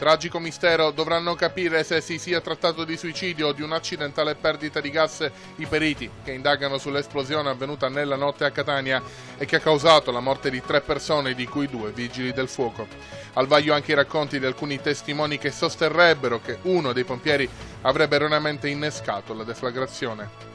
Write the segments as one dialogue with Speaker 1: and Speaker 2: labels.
Speaker 1: Tragico mistero, dovranno capire se si sia trattato di suicidio o di un'accidentale perdita di gas i periti che indagano sull'esplosione avvenuta nella notte a Catania e che ha causato la morte di tre persone, di cui due vigili del fuoco. Al vaglio anche i racconti di alcuni testimoni che sosterrebbero che uno dei pompieri avrebbe erroneamente innescato la deflagrazione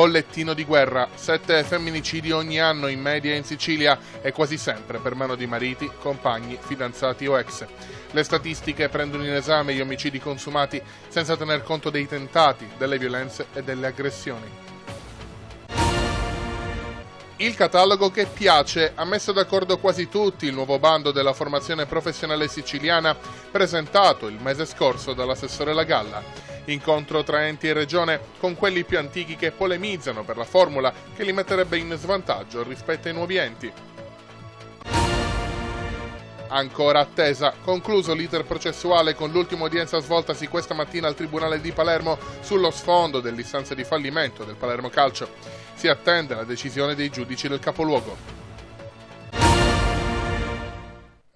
Speaker 1: bollettino di guerra. Sette femminicidi ogni anno in media in Sicilia e quasi sempre per mano di mariti, compagni, fidanzati o ex. Le statistiche prendono in esame gli omicidi consumati senza tener conto dei tentati, delle violenze e delle aggressioni. Il catalogo che piace ha messo d'accordo quasi tutti il nuovo bando della formazione professionale siciliana presentato il mese scorso dall'assessore La Galla. Incontro tra enti e regione con quelli più antichi che polemizzano per la formula che li metterebbe in svantaggio rispetto ai nuovi enti. Ancora attesa, concluso l'iter processuale con l'ultima udienza svoltasi questa mattina al Tribunale di Palermo sullo sfondo dell'istanza di fallimento del Palermo Calcio. Si attende la decisione dei giudici del capoluogo.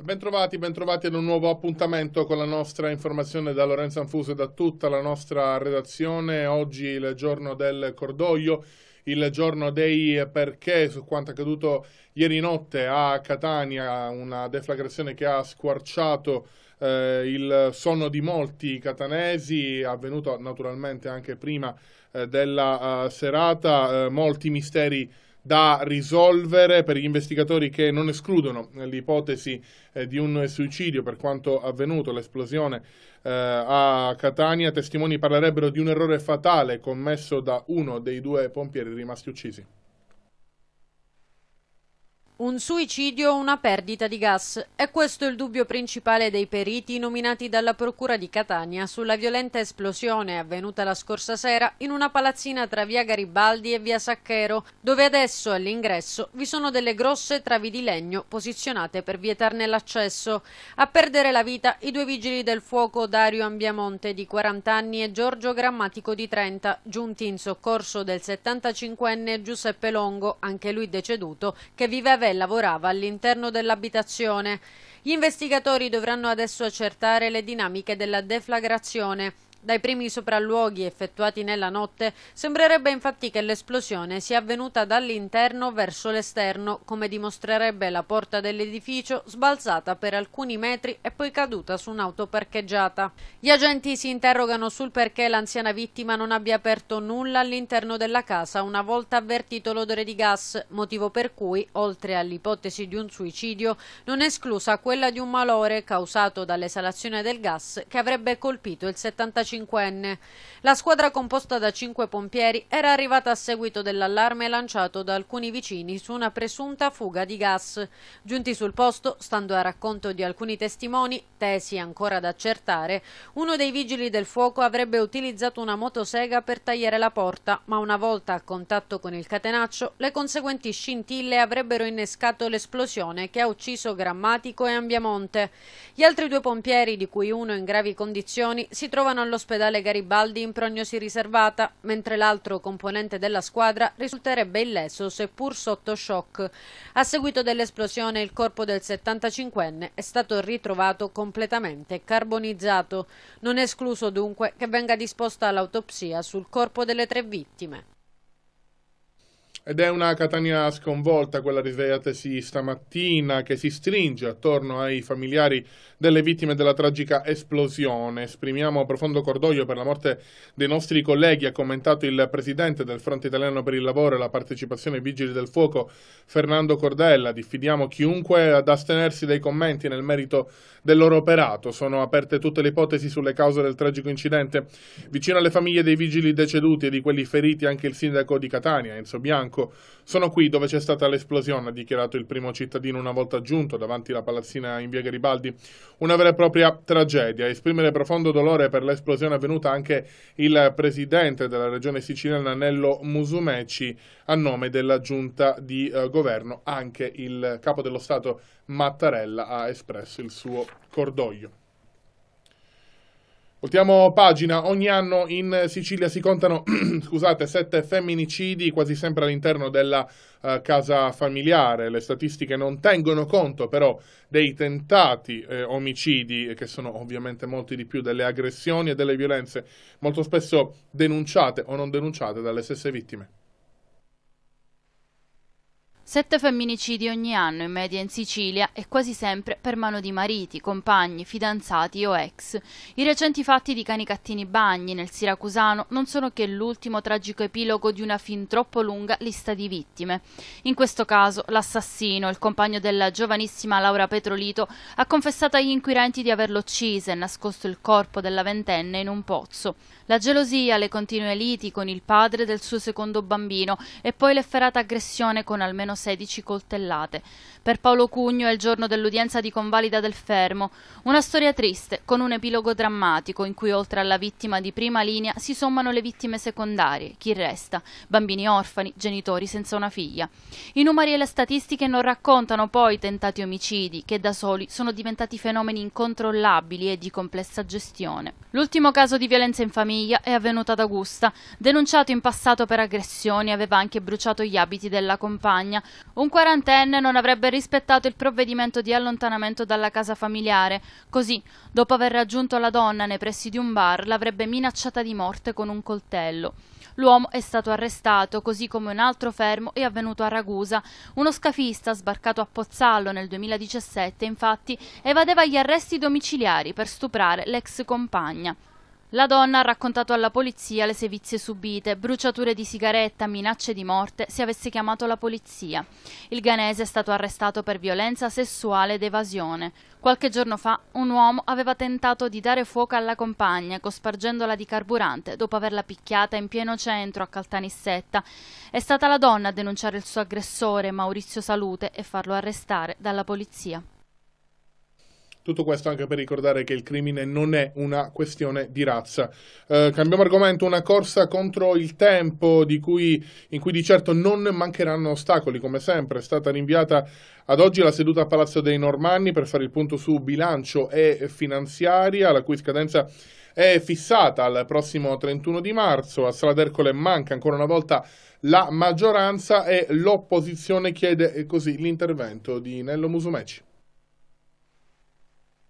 Speaker 1: Bentrovati, bentrovati ad un nuovo appuntamento con la nostra informazione da Lorenzo Anfuso e da tutta la nostra redazione. Oggi il giorno del cordoglio, il giorno dei perché su quanto accaduto ieri notte a Catania, una deflagrazione che ha squarciato eh, il sonno di molti catanesi, avvenuto naturalmente anche prima eh, della uh, serata, eh, molti misteri da risolvere per gli investigatori che non escludono eh, l'ipotesi eh, di un suicidio per quanto avvenuto l'esplosione eh, a Catania, testimoni parlerebbero di un errore fatale commesso da uno dei due pompieri rimasti uccisi.
Speaker 2: Un suicidio o una perdita di gas? È questo il dubbio principale dei periti nominati dalla Procura di Catania sulla violenta esplosione avvenuta la scorsa sera in una palazzina tra via Garibaldi e via Sacchero, dove adesso all'ingresso vi sono delle grosse travi di legno posizionate per vietarne l'accesso. A perdere la vita i due vigili del fuoco Dario Ambiamonte di 40 anni e Giorgio Grammatico di 30, giunti in soccorso del 75enne Giuseppe Longo, anche lui deceduto, che viveva abitava e lavorava all'interno dell'abitazione. Gli investigatori dovranno adesso accertare le dinamiche della deflagrazione. Dai primi sopralluoghi effettuati nella notte sembrerebbe infatti che l'esplosione sia avvenuta dall'interno verso l'esterno, come dimostrerebbe la porta dell'edificio sbalzata per alcuni metri e poi caduta su un'auto parcheggiata. Gli agenti si interrogano sul perché l'anziana vittima non abbia aperto nulla all'interno della casa una volta avvertito l'odore di gas, motivo per cui, oltre all'ipotesi di un suicidio, non è esclusa quella di un malore causato dall'esalazione del gas che avrebbe colpito il 75 45enne. La squadra composta da cinque pompieri era arrivata a seguito dell'allarme lanciato da alcuni vicini su una presunta fuga di gas. Giunti sul posto, stando a racconto di alcuni testimoni, tesi ancora ad accertare, uno dei vigili del fuoco avrebbe utilizzato una motosega per tagliare la porta, ma una volta a contatto con il catenaccio, le conseguenti scintille avrebbero innescato l'esplosione che ha ucciso Grammatico e Ambiamonte. Gli altri due pompieri, di cui uno in gravi condizioni, si trovano all'ospedale all'ospedale Garibaldi in prognosi riservata, mentre l'altro componente della squadra risulterebbe illeso seppur sotto shock. A seguito dell'esplosione il corpo del 75enne è stato ritrovato completamente carbonizzato. Non è escluso dunque che venga disposta l'autopsia sul corpo delle tre vittime.
Speaker 1: Ed è una Catania sconvolta quella risvegliatasi stamattina che si stringe attorno ai familiari delle vittime della tragica esplosione. Esprimiamo profondo cordoglio per la morte dei nostri colleghi, ha commentato il presidente del Fronte Italiano per il Lavoro e la partecipazione ai Vigili del Fuoco, Fernando Cordella. Diffidiamo chiunque ad astenersi dai commenti nel merito del loro operato. Sono aperte tutte le ipotesi sulle cause del tragico incidente. Vicino alle famiglie dei vigili deceduti e di quelli feriti anche il sindaco di Catania, Enzo Bianco Bianco. Sono qui dove c'è stata l'esplosione, ha dichiarato il primo cittadino una volta giunto davanti alla palazzina in via Garibaldi. Una vera e propria tragedia. Esprimere profondo dolore per l'esplosione avvenuta anche il presidente della regione siciliana Nello Musumeci a nome della giunta di eh, governo. Anche il capo dello Stato Mattarella ha espresso il suo cordoglio. Voltiamo pagina, ogni anno in Sicilia si contano scusate, sette femminicidi, quasi sempre all'interno della eh, casa familiare. Le statistiche non tengono conto però dei tentati eh, omicidi, che sono ovviamente molti di più, delle aggressioni e delle violenze molto spesso denunciate o non denunciate dalle stesse vittime.
Speaker 3: Sette femminicidi ogni anno in media in Sicilia e quasi sempre per mano di mariti, compagni, fidanzati o ex. I recenti fatti di cani cattini Bagni nel Siracusano non sono che l'ultimo tragico epilogo di una fin troppo lunga lista di vittime. In questo caso l'assassino, il compagno della giovanissima Laura Petrolito, ha confessato agli inquirenti di averlo ucciso e nascosto il corpo della ventenne in un pozzo. La gelosia, le continue liti con il padre del suo secondo bambino e poi l'efferata aggressione con almeno 16 coltellate. Per Paolo Cugno è il giorno dell'udienza di convalida del fermo, una storia triste con un epilogo drammatico in cui oltre alla vittima di prima linea si sommano le vittime secondarie, chi resta, bambini orfani, genitori senza una figlia. I numeri e le statistiche non raccontano poi tentati omicidi che da soli sono diventati fenomeni incontrollabili e di complessa gestione. L'ultimo caso di violenza in famiglia è avvenuto ad Augusta, denunciato in passato per aggressioni, aveva anche bruciato gli abiti della compagna, un quarantenne non avrebbe rispettato il provvedimento di allontanamento dalla casa familiare, così, dopo aver raggiunto la donna nei pressi di un bar, l'avrebbe minacciata di morte con un coltello. L'uomo è stato arrestato, così come un altro fermo è avvenuto a Ragusa. Uno scafista sbarcato a Pozzallo nel 2017, infatti, evadeva gli arresti domiciliari per stuprare l'ex compagna. La donna ha raccontato alla polizia le sevizie subite, bruciature di sigaretta, minacce di morte se avesse chiamato la polizia. Il ghanese è stato arrestato per violenza sessuale ed evasione. Qualche giorno fa un uomo aveva tentato di dare fuoco alla compagna cospargendola di carburante dopo averla picchiata in pieno centro a Caltanissetta. È stata la donna a denunciare il suo aggressore Maurizio Salute e farlo arrestare dalla polizia.
Speaker 1: Tutto questo anche per ricordare che il crimine non è una questione di razza. Eh, cambiamo argomento, una corsa contro il tempo cui, in cui di certo non mancheranno ostacoli, come sempre. È stata rinviata ad oggi la seduta a Palazzo dei Normanni per fare il punto su bilancio e finanziaria, la cui scadenza è fissata al prossimo 31 di marzo. A Sala d'Ercole manca ancora una volta la maggioranza e l'opposizione chiede eh, così l'intervento di Nello Musumeci.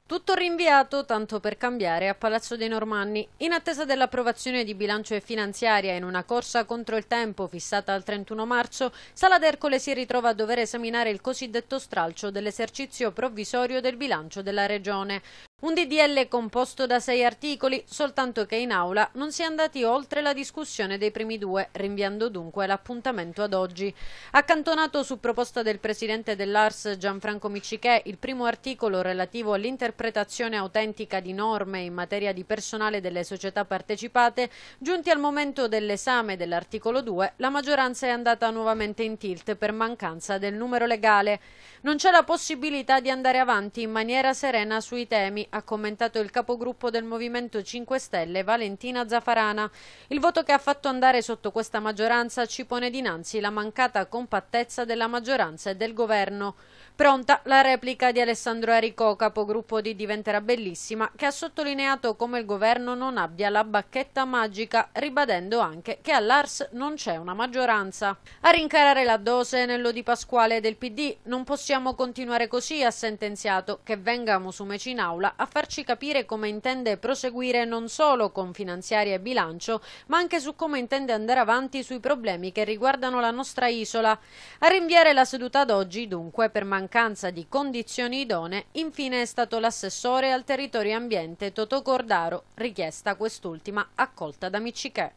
Speaker 2: Tutto rinviato, tanto per cambiare, a Palazzo dei Normanni. In attesa dell'approvazione di bilancio e finanziaria in una corsa contro il tempo fissata al 31 marzo, Sala d'Ercole si ritrova a dover esaminare il cosiddetto stralcio dell'esercizio provvisorio del bilancio della Regione. Un DDL composto da sei articoli, soltanto che in aula non si è andati oltre la discussione dei primi due, rinviando dunque l'appuntamento ad oggi. Accantonato su proposta del presidente dell'ARS Gianfranco Miccichè il primo articolo relativo all'interpretazione autentica di norme in materia di personale delle società partecipate, giunti al momento dell'esame dell'articolo 2, la maggioranza è andata nuovamente in tilt per mancanza del numero legale. Non c'è la possibilità di andare avanti in maniera serena sui temi ha commentato il capogruppo del Movimento 5 Stelle Valentina Zafarana. Il voto che ha fatto andare sotto questa maggioranza ci pone dinanzi la mancata compattezza della maggioranza e del governo. Pronta la replica di Alessandro Ericò, capogruppo di Diventerà Bellissima, che ha sottolineato come il governo non abbia la bacchetta magica, ribadendo anche che all'Ars non c'è una maggioranza. A rincarare la dose nello di Pasquale del PD, non possiamo continuare così, ha sentenziato, che venga Musumeci in aula a farci capire come intende proseguire non solo con finanziaria e bilancio, ma anche su come intende andare avanti sui problemi che riguardano la nostra isola. A rinviare la seduta ad oggi, dunque, per mancanza mancanza di condizioni idonee, infine è stato l'assessore al territorio e ambiente Toto Cordaro, richiesta quest'ultima accolta da Miccichè.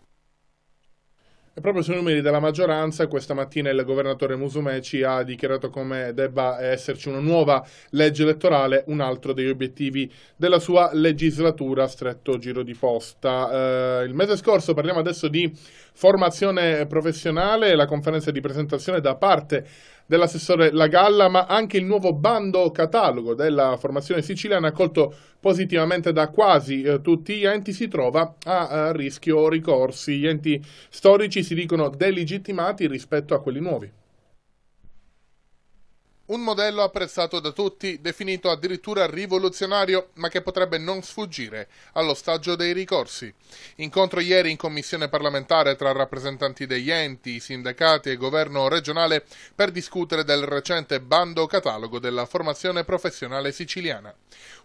Speaker 1: E proprio sui numeri della maggioranza, questa mattina il governatore Musumeci ha dichiarato come debba esserci una nuova legge elettorale, un altro degli obiettivi della sua legislatura a stretto giro di posta. Eh, il mese scorso parliamo adesso di formazione professionale, la conferenza di presentazione da parte dell'assessore La Galla, ma anche il nuovo bando catalogo della formazione siciliana accolto positivamente da quasi eh, tutti gli enti si trova a, a rischio ricorsi. Gli enti storici si dicono delegittimati rispetto a quelli nuovi. Un modello apprezzato da tutti, definito addirittura rivoluzionario, ma che potrebbe non sfuggire allo stagio dei ricorsi. Incontro ieri in commissione parlamentare tra rappresentanti degli enti, sindacati e governo regionale per discutere del recente bando catalogo della formazione professionale siciliana.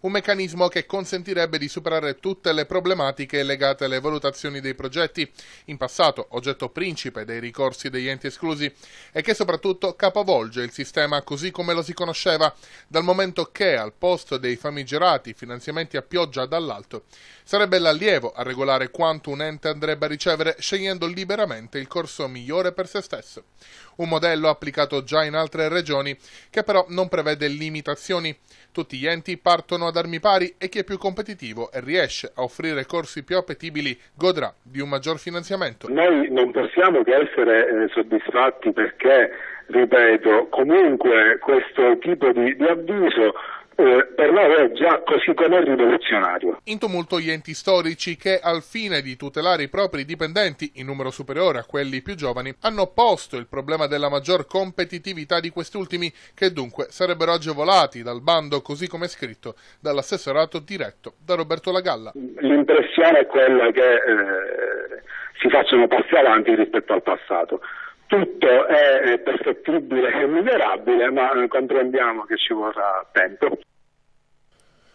Speaker 1: Un meccanismo che consentirebbe di superare tutte le problematiche legate alle valutazioni dei progetti, in passato oggetto principe dei ricorsi degli enti esclusi, e che soprattutto capovolge il sistema così come lo si conosceva, dal momento che al posto dei famigerati finanziamenti a pioggia dall'alto sarebbe l'allievo a regolare quanto un ente andrebbe a ricevere scegliendo liberamente il corso migliore per se stesso. Un modello applicato già in altre regioni che però non prevede limitazioni. Tutti gli enti partono ad armi pari e chi è più competitivo e riesce a offrire corsi più appetibili godrà di un maggior finanziamento. Noi non
Speaker 2: possiamo che essere eh, soddisfatti perché ripeto, comunque questo tipo di, di avviso eh, per noi è già così come rivoluzionario.
Speaker 1: In tumulto gli enti storici che, al fine di tutelare i propri dipendenti, in numero superiore a quelli più giovani, hanno posto il problema della maggior competitività di questi ultimi, che dunque sarebbero agevolati dal bando così come scritto dall'assessorato diretto da Roberto Lagalla.
Speaker 2: L'impressione è quella che eh, si facciano passi avanti rispetto al passato tutto è perfettibile e migliorabile, ma eh,
Speaker 1: comprendiamo che ci vorrà tempo.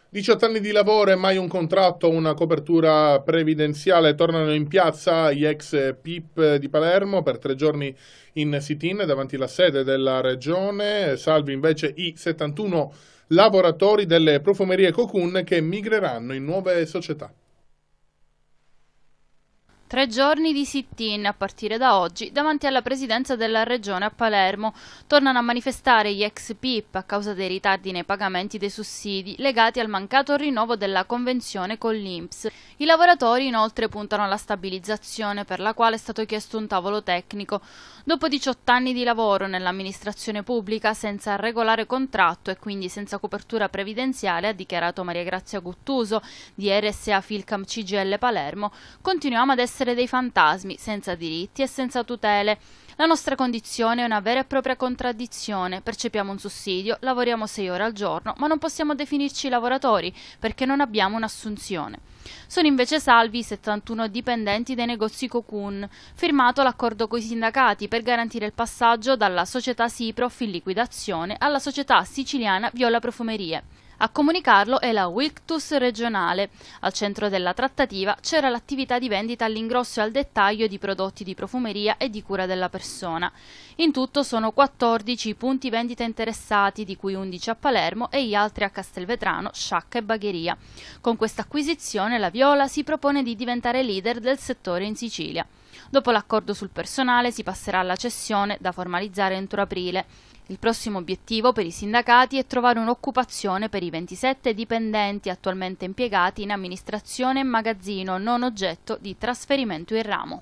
Speaker 1: 18 anni di lavoro e mai un contratto, una copertura previdenziale. Tornano in piazza gli ex PIP di Palermo per tre giorni in sit-in davanti alla sede della regione. Salvi invece i 71 lavoratori delle profumerie Cocoon che migreranno in nuove società.
Speaker 3: Tre giorni di sit-in a partire da oggi davanti alla presidenza della regione a Palermo. Tornano a manifestare gli ex PIP a causa dei ritardi nei pagamenti dei sussidi legati al mancato rinnovo della convenzione con l'INPS. I lavoratori inoltre puntano alla stabilizzazione per la quale è stato chiesto un tavolo tecnico. Dopo 18 anni di lavoro nell'amministrazione pubblica senza regolare contratto e quindi senza copertura previdenziale, ha dichiarato Maria Grazia Guttuso di RSA Filcam CGL Palermo, continuiamo ad essere essere dei fantasmi, senza diritti e senza tutele. La nostra condizione è una vera e propria contraddizione. Percepiamo un sussidio, lavoriamo 6 ore al giorno, ma non possiamo definirci lavoratori perché non abbiamo un'assunzione. Sono invece salvi i 71 dipendenti dei negozi Cocoon, firmato l'accordo con i sindacati per garantire il passaggio dalla società Siprof in liquidazione alla società siciliana Viola Profumerie. A comunicarlo è la Wilctus regionale. Al centro della trattativa c'era l'attività di vendita all'ingrosso e al dettaglio di prodotti di profumeria e di cura della persona. In tutto sono 14 i punti vendita interessati, di cui 11 a Palermo e gli altri a Castelvetrano, Sciacca e Bagheria. Con questa acquisizione la Viola si propone di diventare leader del settore in Sicilia. Dopo l'accordo sul personale si passerà alla cessione da formalizzare entro aprile. Il prossimo obiettivo per i sindacati è trovare un'occupazione per i 27 dipendenti attualmente impiegati in amministrazione e magazzino non oggetto di trasferimento in ramo.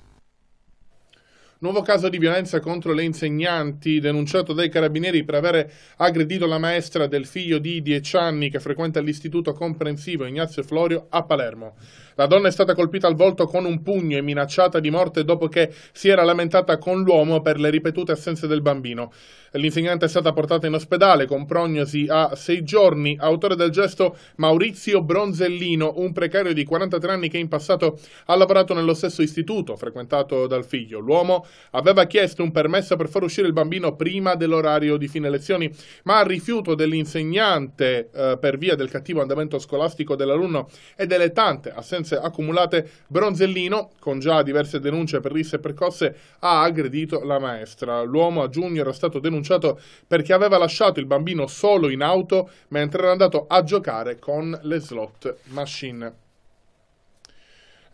Speaker 1: Nuovo caso di violenza contro le insegnanti denunciato dai carabinieri per aver aggredito la maestra del figlio di 10 anni che frequenta l'istituto comprensivo Ignazio Florio a Palermo. La donna è stata colpita al volto con un pugno e minacciata di morte dopo che si era lamentata con l'uomo per le ripetute assenze del bambino. L'insegnante è stata portata in ospedale con prognosi a sei giorni. Autore del gesto Maurizio Bronzellino, un precario di 43 anni che in passato ha lavorato nello stesso istituto frequentato dal figlio. L'uomo aveva chiesto un permesso per far uscire il bambino prima dell'orario di fine lezioni, ma al rifiuto dell'insegnante eh, per via del cattivo andamento scolastico dell'alunno e delle tante assenze esperienze accumulate, Bronzellino, con già diverse denunce per risse e percosse, ha aggredito la maestra. L'uomo a giugno era stato denunciato perché aveva lasciato il bambino solo in auto mentre era andato a giocare con le slot machine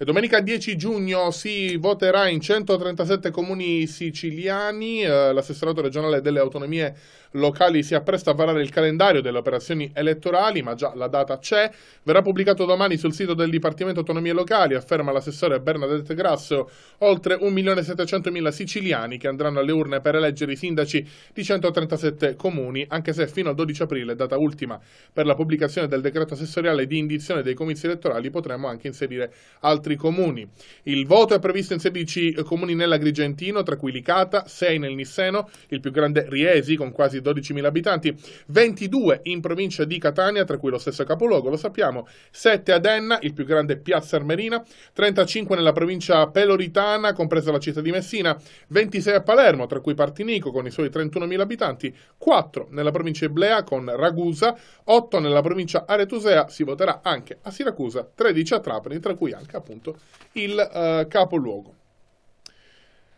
Speaker 1: domenica 10 giugno si voterà in 137 comuni siciliani. Eh, l'assessorato regionale delle autonomie locali si appresta a varare il calendario delle operazioni elettorali, ma già la data c'è. Verrà pubblicato domani sul sito del Dipartimento Autonomie Locali, afferma l'assessore Bernadette Grasso, oltre 1.700.000 siciliani che andranno alle urne per eleggere i sindaci di 137 comuni, anche se fino al 12 aprile, data ultima per la pubblicazione del decreto assessoriale di indizione dei comizi elettorali, potremmo anche inserire altri altri comuni. Il voto è previsto in 16 eh, comuni nell'Agrigentino, tra cui Licata, 6 nel Nisseno, il più grande Riesi con quasi 12.000 abitanti, 22 in provincia di Catania, tra cui lo stesso capoluogo, lo sappiamo, 7 ad Enna, il più grande Piazza Armerina, 35 nella provincia peloritana, compresa la città di Messina, 26 a Palermo, tra cui Partinico con i suoi 31.000 abitanti, 4 nella provincia Eblea con Ragusa, 8 nella provincia Aretusea, si voterà anche a Siracusa, 13 a Trapani, tra cui anche appunto appunto, il eh, capoluogo.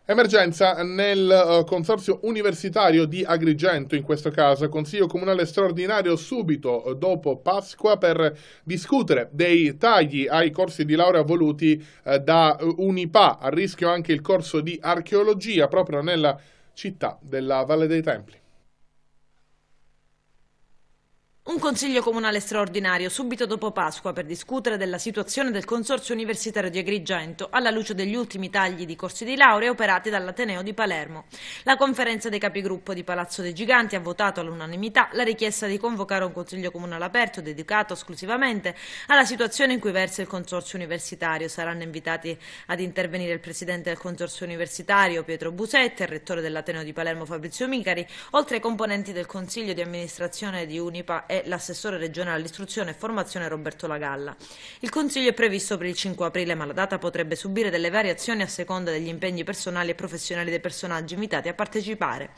Speaker 1: Emergenza nel eh, consorzio universitario di Agrigento, in questo caso Consiglio Comunale straordinario subito eh, dopo Pasqua per discutere dei tagli ai corsi di laurea voluti da Unipa, a rischio anche il corso di archeologia proprio nella città della Valle dei Templi.
Speaker 4: Un consiglio comunale straordinario subito dopo Pasqua per discutere della situazione del Consorzio Universitario di Agrigento alla luce degli ultimi tagli di corsi di laurea operati dall'Ateneo di Palermo. La conferenza dei capigruppo di Palazzo dei Giganti ha votato all'unanimità la richiesta di convocare un consiglio comunale aperto dedicato esclusivamente alla situazione in cui versa il Consorzio Universitario. Saranno invitati ad intervenire il Presidente del Consorzio Universitario Pietro Busetti, il Rettore dell'Ateneo di Palermo Fabrizio Micari, oltre ai componenti del Consiglio di amministrazione di Unipa e l'assessore regionale all'istruzione e formazione Roberto Lagalla. Il consiglio è previsto per il 5 aprile, ma la data potrebbe subire delle variazioni a seconda degli impegni personali e professionali dei personaggi invitati a partecipare.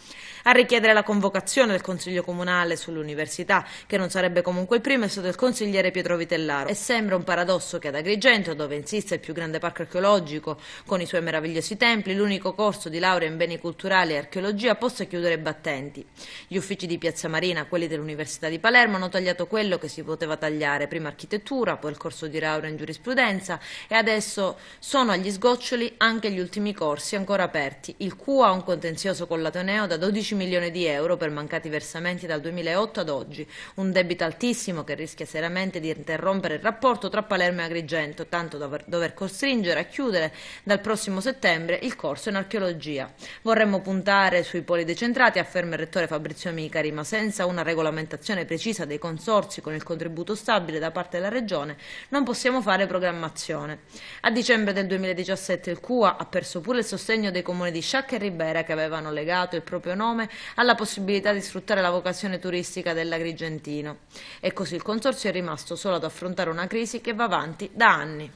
Speaker 4: A richiedere la convocazione del consiglio comunale sull'università, che non sarebbe comunque il primo, è stato il consigliere Pietro Vitellaro. E sembra un paradosso che ad Agrigento, dove insiste il più grande parco archeologico, con i suoi meravigliosi templi, l'unico corso di laurea in beni culturali e archeologia possa chiudere battenti. Gli uffici di Piazza Marina, quelli dell'Università di Palermo, Palermo hanno tagliato quello che si poteva tagliare, prima architettura, poi il corso di laurea in giurisprudenza e adesso sono agli sgoccioli anche gli ultimi corsi ancora aperti. Il CUA ha un contenzioso con l'Ateneo da 12 milioni di euro per mancati versamenti dal 2008 ad oggi, un debito altissimo che rischia seriamente di interrompere il rapporto tra Palermo e Agrigento, tanto da dover costringere a chiudere dal prossimo settembre il corso in archeologia. Vorremmo puntare sui poli decentrati, afferma il rettore Fabrizio Micari, ma senza una regolamentazione precisa condivisa dei consorsi con il contributo stabile da parte della Regione, non possiamo fare programmazione. A dicembre del 2017 il CUA ha perso pure il sostegno dei comuni di Sciacca e Ribera che avevano legato il proprio nome alla possibilità di sfruttare la vocazione turistica dell'Agrigentino. E così il consorzio è rimasto solo ad affrontare una crisi che va avanti da anni.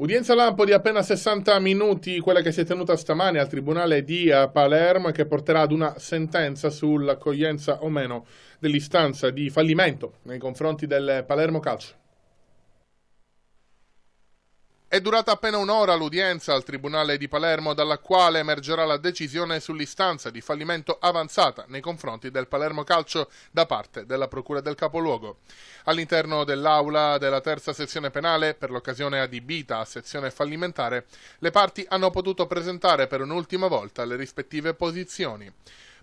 Speaker 1: Udienza lampo di appena 60 minuti, quella che si è tenuta stamani al Tribunale di eh, Palermo e che porterà ad una sentenza sull'accoglienza o meno dell'istanza di fallimento nei confronti del Palermo Calcio. È durata appena un'ora l'udienza al Tribunale di Palermo dalla quale emergerà la decisione sull'istanza di fallimento avanzata nei confronti del Palermo Calcio da parte della Procura del Capoluogo. All'interno dell'aula della terza sezione penale, per l'occasione adibita a sezione fallimentare, le parti hanno potuto presentare per un'ultima volta le rispettive posizioni.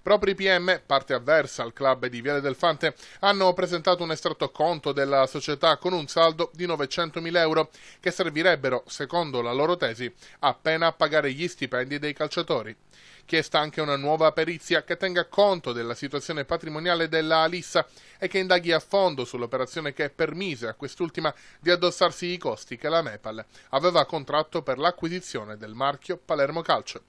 Speaker 1: Propri PM, parte avversa al club di Viale del Fante, hanno presentato un estratto conto della società con un saldo di 900.000 euro che servirebbero, secondo la loro tesi, appena a pagare gli stipendi dei calciatori. Chiesta anche una nuova perizia che tenga conto della situazione patrimoniale della Alissa e che indaghi a fondo sull'operazione che permise a quest'ultima di addossarsi i costi che la Nepal aveva contratto per l'acquisizione del marchio Palermo Calcio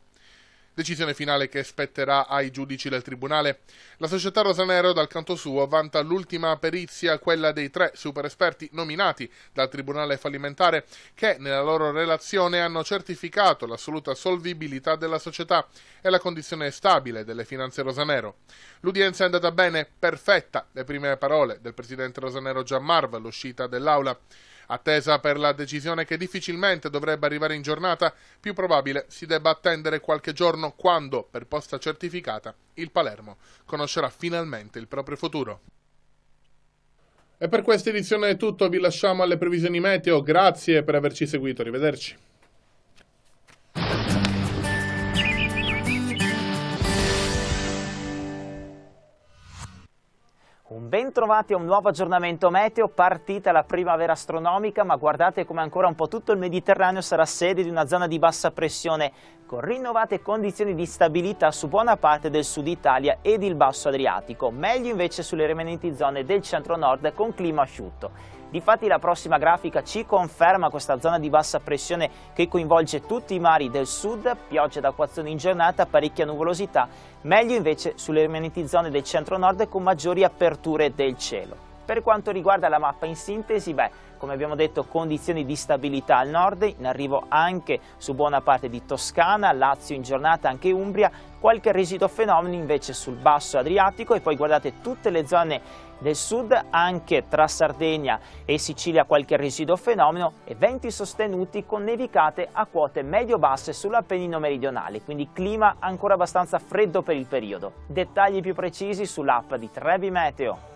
Speaker 1: decisione finale che spetterà ai giudici del Tribunale. La società Rosanero, dal canto suo, vanta l'ultima perizia, quella dei tre super esperti nominati dal Tribunale fallimentare, che nella loro relazione hanno certificato l'assoluta solvibilità della società e la condizione stabile delle finanze Rosanero. L'udienza è andata bene, perfetta, le prime parole del presidente Rosanero Giammarva all'uscita dell'aula. Attesa per la decisione che difficilmente dovrebbe arrivare in giornata, più probabile si debba attendere qualche giorno quando, per posta certificata, il Palermo conoscerà finalmente il proprio futuro. E per questa edizione è tutto, vi lasciamo alle previsioni meteo, grazie per averci seguito, arrivederci.
Speaker 5: Un ben trovati a un nuovo aggiornamento meteo, partita la primavera astronomica, ma guardate come ancora un po' tutto il Mediterraneo sarà sede di una zona di bassa pressione, con rinnovate condizioni di stabilità su buona parte del sud Italia ed il basso Adriatico, meglio invece sulle rimanenti zone del centro-nord con clima asciutto. Difatti la prossima grafica ci conferma questa zona di bassa pressione che coinvolge tutti i mari del sud, piogge d'acquazione in giornata, parecchia nuvolosità, meglio invece sulle rimanenti zone del centro-nord con maggiori aperture del cielo. Per quanto riguarda la mappa in sintesi, beh, come abbiamo detto, condizioni di stabilità al nord, in arrivo anche su buona parte di Toscana, Lazio in giornata, anche Umbria, qualche residuo fenomeno invece sul basso Adriatico e poi guardate tutte le zone nel sud anche tra Sardegna e Sicilia qualche residuo fenomeno e venti sostenuti con nevicate a quote medio-basse sull'Appennino meridionale, quindi clima ancora abbastanza freddo per il periodo. Dettagli più precisi sull'app di Trebi Meteo.